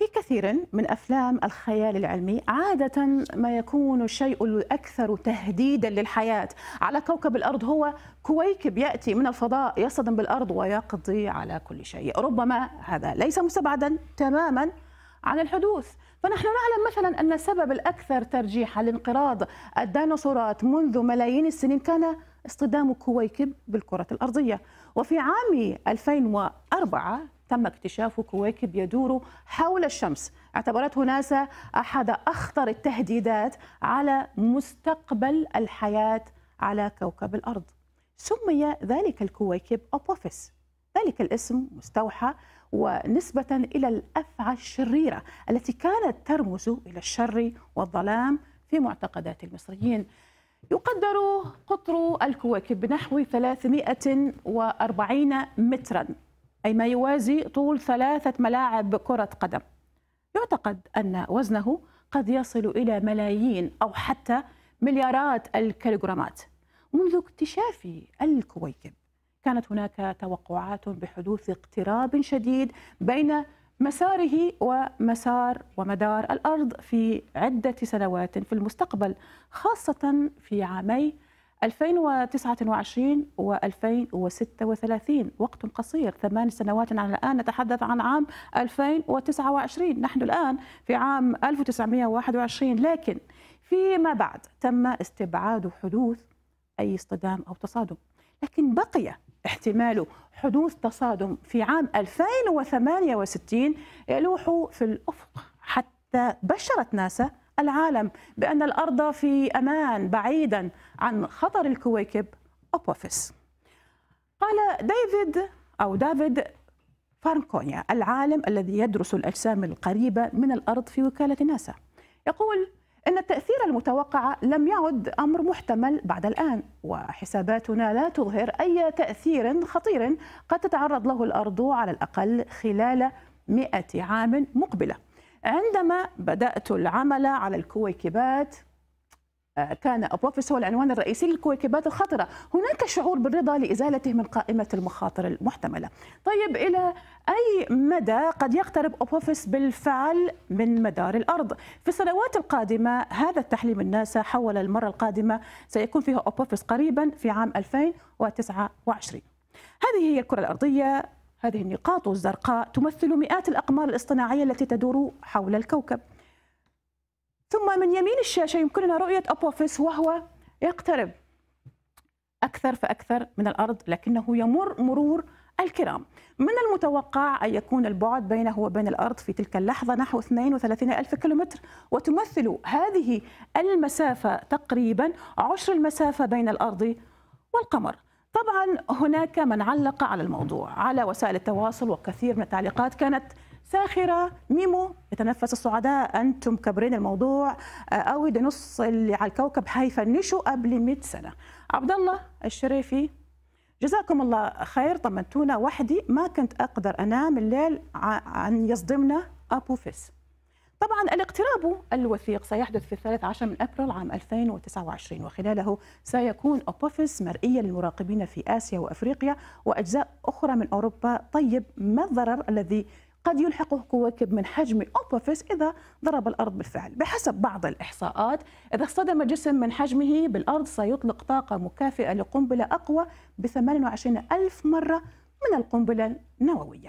في كثير من افلام الخيال العلمي عاده ما يكون الشيء الاكثر تهديدا للحياه على كوكب الارض هو كويكب ياتي من الفضاء يصطدم بالارض ويقضي على كل شيء ربما هذا ليس مستبعدا تماما عن الحدوث فنحن نعلم مثلا ان السبب الاكثر ترجيحا لانقراض الديناصورات منذ ملايين السنين كان اصطدام كويكب بالكره الارضيه وفي عام 2004 تم اكتشاف كواكب يدور حول الشمس اعتبرته ناسا أحد أخطر التهديدات على مستقبل الحياة على كوكب الأرض سمي ذلك الكواكب أبوفيس ذلك الاسم مستوحى ونسبة إلى الأفعى الشريرة التي كانت ترمز إلى الشر والظلام في معتقدات المصريين يقدر قطر الكواكب بنحو 340 متراً أي ما يوازي طول ثلاثة ملاعب كرة قدم يعتقد أن وزنه قد يصل إلى ملايين أو حتى مليارات الكيلوغرامات منذ اكتشاف الكويكب كانت هناك توقعات بحدوث اقتراب شديد بين مساره ومسار ومدار الأرض في عدة سنوات في المستقبل خاصة في عامي 2029 و2036 وقت قصير ثمان سنوات على الآن نتحدث عن عام 2029 نحن الآن في عام 1921 لكن فيما بعد تم استبعاد حدوث أي اصطدام أو تصادم لكن بقي احتمال حدوث تصادم في عام 2068 يلوح في الأفق حتى بشرت ناسا العالم بأن الأرض في أمان بعيدا عن خطر الكويكب أبوفيس قال ديفيد أو دافيد فارنكونيا العالم الذي يدرس الأجسام القريبة من الأرض في وكالة ناسا يقول إن التأثير المتوقع لم يعد أمر محتمل بعد الآن وحساباتنا لا تظهر أي تأثير خطير قد تتعرض له الأرض على الأقل خلال مئة عام مقبلة عندما بدأت العمل على الكويكبات آه، كان ابوفيس هو العنوان الرئيسي للكويكبات الخطرة هناك شعور بالرضا لإزالته من قائمة المخاطر المحتملة طيب إلى أي مدى قد يقترب ابوفيس بالفعل من مدار الأرض في السنوات القادمة هذا التحليل من ناسا حول المرة القادمة سيكون فيها ابوفيس قريبا في عام 2029 هذه هي الكرة الأرضية هذه النقاط الزرقاء تمثل مئات الأقمار الاصطناعية التي تدور حول الكوكب ثم من يمين الشاشة يمكننا رؤية أبوفيس وهو يقترب أكثر فأكثر من الأرض لكنه يمر مرور الكرام من المتوقع أن يكون البعد بينه وبين الأرض في تلك اللحظة نحو 32 ألف كيلومتر وتمثل هذه المسافة تقريبا عشر المسافة بين الأرض والقمر طبعا هناك من علق على الموضوع على وسائل التواصل وكثير من التعليقات كانت ساخرة ميمو يتنفس الصعداء أنتم كبرين الموضوع آه، أوي ده نص اللي على الكوكب هيفنشوا قبل 100 سنة عبد الله الشريفي جزاكم الله خير طمنتونا وحدي ما كنت أقدر أنام الليل عن يصدمنا أبو فيس طبعا الاقتراب الوثيق سيحدث في الثالث عشر من أبريل عام 2029 وخلاله سيكون أوبوفيس مرئيا للمراقبين في آسيا وأفريقيا وأجزاء أخرى من أوروبا طيب ما الضرر الذي قد يلحقه كواكب من حجم أوبوفيس إذا ضرب الأرض بالفعل بحسب بعض الإحصاءات إذا اصطدم جسم من حجمه بالأرض سيطلق طاقة مكافئة لقنبلة أقوى ب 28 ألف مرة من القنبلة النووية